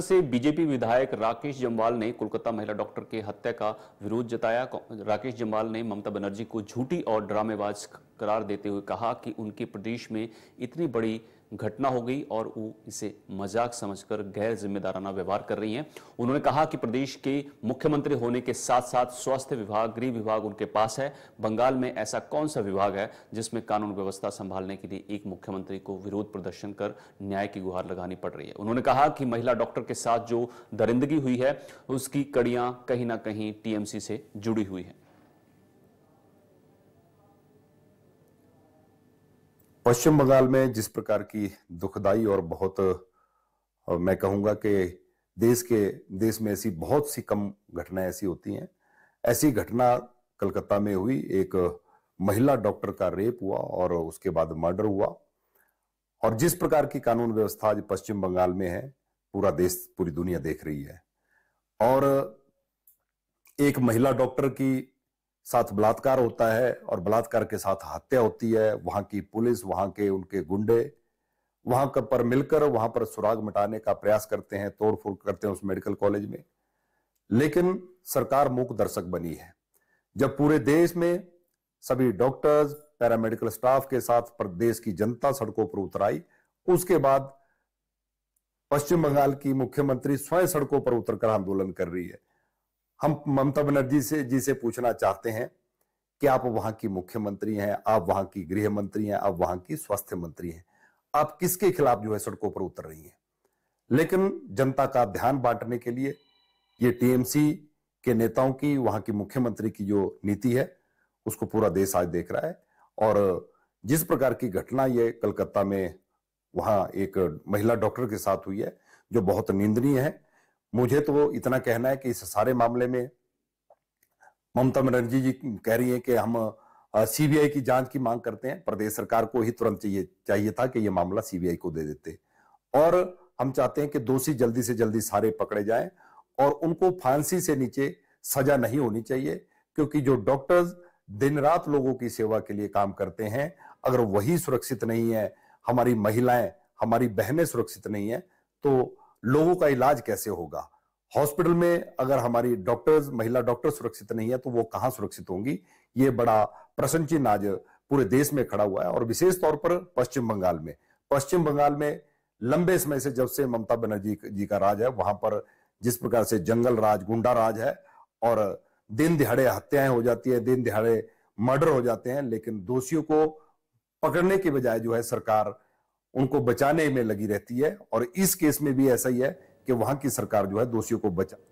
से बीजेपी विधायक राकेश जम्वाल ने कोलकाता महिला डॉक्टर के हत्या का विरोध जताया राकेश जम्वाल ने ममता बनर्जी को झूठी और ड्रामेबाज करार देते हुए कहा कि उनके प्रदेश में इतनी बड़ी घटना हो गई और वो इसे मजाक समझकर गैर जिम्मेदाराना व्यवहार कर रही हैं उन्होंने कहा कि प्रदेश के मुख्यमंत्री होने के साथ साथ स्वास्थ्य विभाग गृह विभाग उनके पास है बंगाल में ऐसा कौन सा विभाग है जिसमें कानून व्यवस्था संभालने के लिए एक मुख्यमंत्री को विरोध प्रदर्शन कर न्याय की गुहार लगानी पड़ रही है उन्होंने कहा कि महिला डॉक्टर के साथ जो दरिंदगी हुई है उसकी कड़ियां कहीं ना कहीं टीएमसी से जुड़ी हुई है पश्चिम बंगाल में जिस प्रकार की दुखदाई और बहुत मैं कहूंगा कि देश के देश में ऐसी बहुत सी कम घटनाएं ऐसी होती हैं ऐसी घटना कलकत्ता में हुई एक महिला डॉक्टर का रेप हुआ और उसके बाद मर्डर हुआ और जिस प्रकार की कानून व्यवस्था आज पश्चिम बंगाल में है पूरा देश पूरी दुनिया देख रही है और एक महिला डॉक्टर की साथ बलात्कार होता है और बलात्कार के साथ हत्या होती है वहां की पुलिस वहां के उनके गुंडे वहां पर मिलकर वहां पर सुराग मिटाने का प्रयास करते हैं तोड़फोड़ करते हैं उस मेडिकल कॉलेज में लेकिन सरकार मूक दर्शक बनी है जब पूरे देश में सभी डॉक्टर्स पैरामेडिकल स्टाफ के साथ प्रदेश की जनता सड़कों पर उतर आई उसके बाद पश्चिम बंगाल की मुख्यमंत्री स्वयं सड़कों पर उतरकर आंदोलन कर रही है हम ममता बनर्जी से जी से पूछना चाहते हैं कि आप वहां की मुख्यमंत्री हैं आप वहां की गृह मंत्री हैं आप वहां की स्वास्थ्य मंत्री हैं आप किसके खिलाफ जो है सड़कों पर उतर रही हैं लेकिन जनता का ध्यान बांटने के लिए ये टीएमसी के नेताओं की वहां की मुख्यमंत्री की जो नीति है उसको पूरा देश आज देख रहा है और जिस प्रकार की घटना ये कलकत्ता में वहां एक महिला डॉक्टर के साथ हुई है जो बहुत निंदनीय है मुझे तो इतना कहना है कि इस सारे मामले में ममता बनर्जी जी कह रही है कि हम सीबीआई की जांच की मांग करते हैं प्रदेश सरकार को ही तुरंत चाहिए चाहिए था कि ये मामला सीबीआई को दे देते और हम चाहते हैं कि दोषी जल्दी से जल्दी सारे पकड़े जाएं और उनको फांसी से नीचे सजा नहीं होनी चाहिए क्योंकि जो डॉक्टर्स दिन रात लोगों की सेवा के लिए काम करते हैं अगर वही सुरक्षित नहीं है हमारी महिलाएं हमारी बहनें सुरक्षित नहीं है तो लोगों का इलाज कैसे होगा हॉस्पिटल में अगर हमारी डॉक्टर्स महिला डॉक्टर सुरक्षित नहीं है तो वो कहाँ सुरक्षित होंगी ये बड़ा प्रश्न चिन्ह आज पूरे देश में खड़ा हुआ है और विशेष तौर पर पश्चिम बंगाल में पश्चिम बंगाल में लंबे समय से जब से ममता बनर्जी जी का राज है वहां पर जिस प्रकार से जंगल राज गुंडा राज है और दिन दिहाड़े हत्याएं हो जाती है दिन दिहाड़े मर्डर हो जाते हैं लेकिन दोषियों को पकड़ने के बजाय जो है सरकार उनको बचाने में लगी रहती है और इस केस में भी ऐसा ही है कि वहां की सरकार जो है दोषियों को बचा